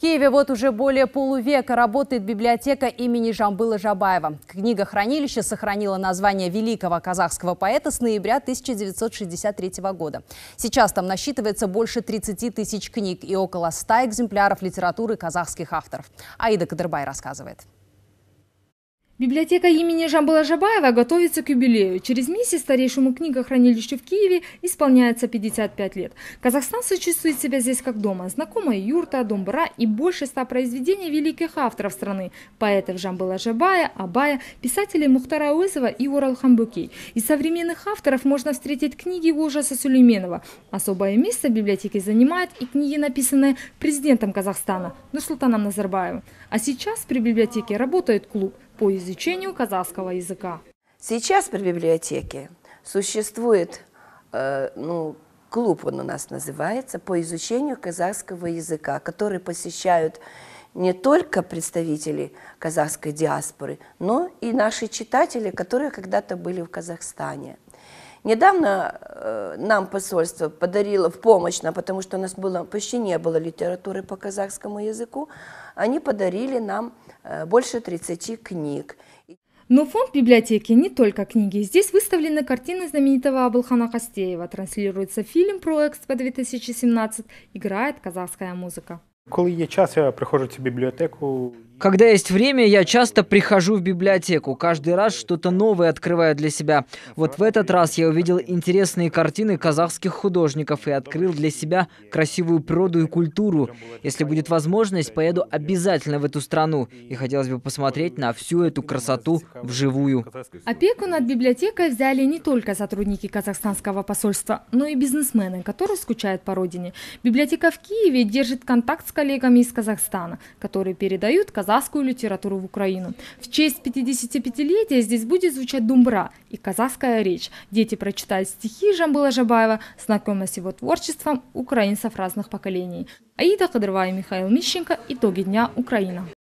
Киеве вот уже более полувека работает библиотека имени Жамбыла Жабаева. Книга-хранилище сохранила название великого казахского поэта с ноября 1963 года. Сейчас там насчитывается больше 30 тысяч книг и около 100 экземпляров литературы казахских авторов. Аида Кадырбай рассказывает. Библиотека имени Жамбала Жабаева готовится к юбилею. Через месяц старейшему книгохранилищу в Киеве исполняется 55 лет. Казахстан чувствуют себя здесь как дома. Знакомая юрта, дом и больше ста произведений великих авторов страны. Поэтов Жамбала Жабая, Абая, писателей Мухтара Уэзова и Урал Хамбукей. Из современных авторов можно встретить книги ужаса Сулейменова. Особое место в библиотеке занимает и книги, написанные президентом Казахстана Нурсултаном Назарбаевым. А сейчас при библиотеке работает клуб – по изучению казахского языка. Сейчас при библиотеке существует э, ну, клуб, он у нас называется, по изучению казахского языка, который посещают не только представители казахской диаспоры, но и наши читатели, которые когда-то были в Казахстане. Недавно э, нам посольство подарило в помощь нам, потому что у нас было, почти не было литературы по казахскому языку, они подарили нам э, больше 30 книг. Но фонд библиотеки не только книги. Здесь выставлены картины знаменитого Абылхана Костеева, транслируется фильм про Экспо 2017, играет казахская музыка. Когда я час, я приходжу в цю бібліотеку. Когда есть время, я часто прихожу в библиотеку. Каждый раз что-то новое открываю для себя. Вот в этот раз я увидел интересные картины казахских художников и открыл для себя красивую природу и культуру. Если будет возможность, поеду обязательно в эту страну. И хотелось бы посмотреть на всю эту красоту вживую. Опеку над библиотекой взяли не только сотрудники казахстанского посольства, но и бизнесмены, которые скучают по родине. Библиотека в Киеве держит контакт с коллегами из Казахстана, которые передают казахстанскому казахскую литературу в Украину. В честь 55-летия здесь будет звучать думбра и казахская речь. Дети прочитают стихи Жамбыла Жабаева, знакомясь с его творчеством украинцев разных поколений. Аида Кадырова и Михаил Мищенко. Итоги дня Украина.